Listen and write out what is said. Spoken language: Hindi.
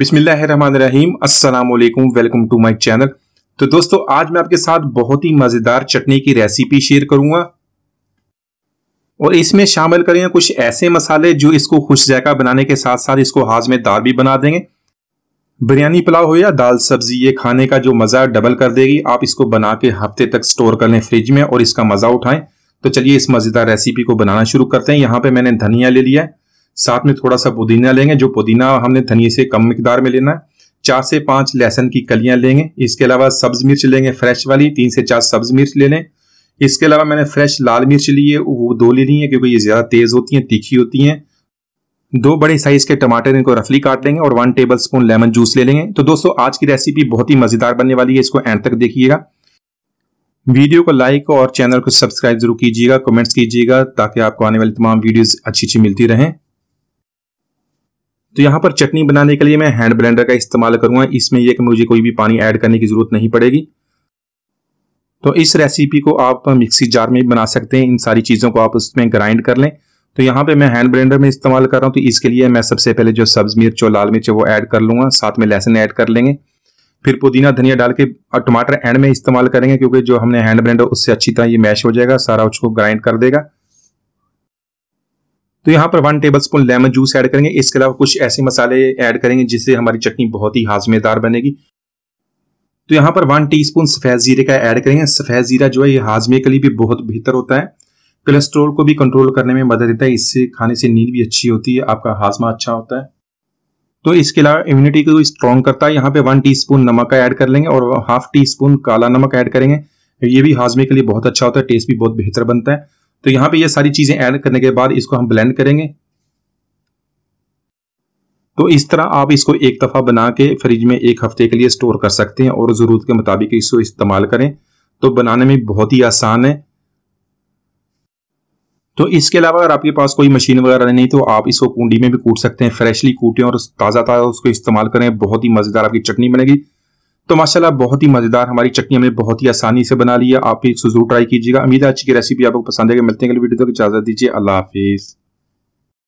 बिस्मिल्लाहिर्रहमानिर्रहीम अस्सलाम वालेकुम वेलकम टू माय चैनल तो दोस्तों आज मैं आपके साथ बहुत ही मज़ेदार चटनी की रेसिपी शेयर करूंगा और इसमें शामिल करेंगे कुछ ऐसे मसाले जो इसको खुश जायका बनाने के साथ साथ इसको हाजमेदार भी बना देंगे बिरयानी पुलाव हो या दाल सब्जी ये खाने का जो मज़ा डबल कर देगी आप इसको बना के हफ्ते तक स्टोर कर लें फ्रिज में और इसका मज़ा उठाएं तो चलिए इस मज़ेदार रेसिपी को बनाना शुरू करते हैं यहाँ पर मैंने धनिया ले लिया है साथ में थोड़ा सा पुदीना लेंगे जो पुदीना हमने धनिया से कम मकदार में लेना है चार से पांच लहसन की कलियां लेंगे इसके अलावा सब्ज मिर्च लेंगे फ्रेश वाली तीन से चार सब्ज मिर्च ले लें इसके अलावा मैंने फ्रेश लाल मिर्च ली है वो दो ले ली है क्योंकि ये ज़्यादा तेज़ होती हैं तीखी होती हैं दो बड़े साइज के टमाटर इनको रफली काट लेंगे और one tablespoon lemon juice ले लेंगे तो दोस्तों आज की रेसिपी बहुत ही मज़ेदार बनने वाली है इसको एंड तक देखिएगा वीडियो को लाइक और चैनल को सब्सक्राइब जरूर कीजिएगा कमेंट्स कीजिएगा ताकि आपको आने वाली तमाम वीडियोस अच्छी अच्छी मिलती रहें तो यहाँ पर चटनी बनाने के लिए मैं हैंड ब्लेंडर का इस्तेमाल करूँगा इसमें यह कि मुझे कोई भी पानी ऐड करने की ज़रूरत नहीं पड़ेगी तो इस रेसिपी को आप मिक्सी जार में बना सकते हैं इन सारी चीज़ों को आप उसमें ग्राइंड कर लें तो यहाँ पे मैं हैंड ब्लेंडर में इस्तेमाल कर रहा हूँ तो इसके लिए मैं सबसे पहले जो सब्ज़ मिर्च और लाल मिर्च है वो ऐड कर लूंगा साथ में लहसुन ऐड कर लेंगे फिर पुदीना धनिया डाल के और टमाटर एंड में इस्तेमाल करेंगे क्योंकि जो हमने हैंड ब्लेंडर उससे अच्छी तरह ये मैश हो जाएगा सारा उसको ग्राइंड कर देगा तो यहाँ पर one tablespoon lemon juice add करेंगे इसके अलावा कुछ ऐसे मसाले ऐड करेंगे जिससे हमारी चटनी बहुत ही हाजमेदार बनेगी तो यहाँ पर वन टीस्पून सफ़ेद जीरे का ऐड करेंगे सफ़ेद जीरा जो है ये हाजमे के लिए भी बहुत बेहतर होता है कोलेस्ट्रोल को भी कंट्रोल करने में मदद देता है इससे खाने से नींद भी अच्छी होती है आपका हाजमा अच्छा होता है तो इसके अलावा इम्यूनिटी को स्ट्रॉन्ग करता है यहाँ पे वन टी नमक का ऐड कर लेंगे और हाफ टी स्पून काला नमक ऐड करेंगे ये भी हाजमे के लिए बहुत अच्छा होता है टेस्ट भी बहुत बेहतर बनता है तो यहां पे ये सारी चीज़ें ऐड करने के बाद इसको हम ब्लेंड करेंगे तो इस तरह आप इसको एक दफ़ा बना के फ्रिज में एक हफ्ते के लिए स्टोर कर सकते हैं और ज़रूरत के मुताबिक इसको इस्तेमाल करें तो बनाने में बहुत ही आसान है तो इसके अलावा अगर आपके पास कोई मशीन वगैरह नहीं तो आप इसको कुंडी में भी कूट सकते हैं फ्रेशली कूटें और ताज़ा ताज़ा उसको इस्तेमाल करें बहुत ही मज़ेदार आपकी चटनी बनेगी तो माशाल्लाह बहुत ही मजेदार हमारी चटनी हमने बहुत ही आसानी से बना लिया आप भी इसको जरूर ट्राई कीजिएगा उम्मीद है अच्छी की रेसिपी आपको पसंद आएगी मिलते हैं अगली वीडियो तक इजाजत दीजिए अल्लाह हाफिज़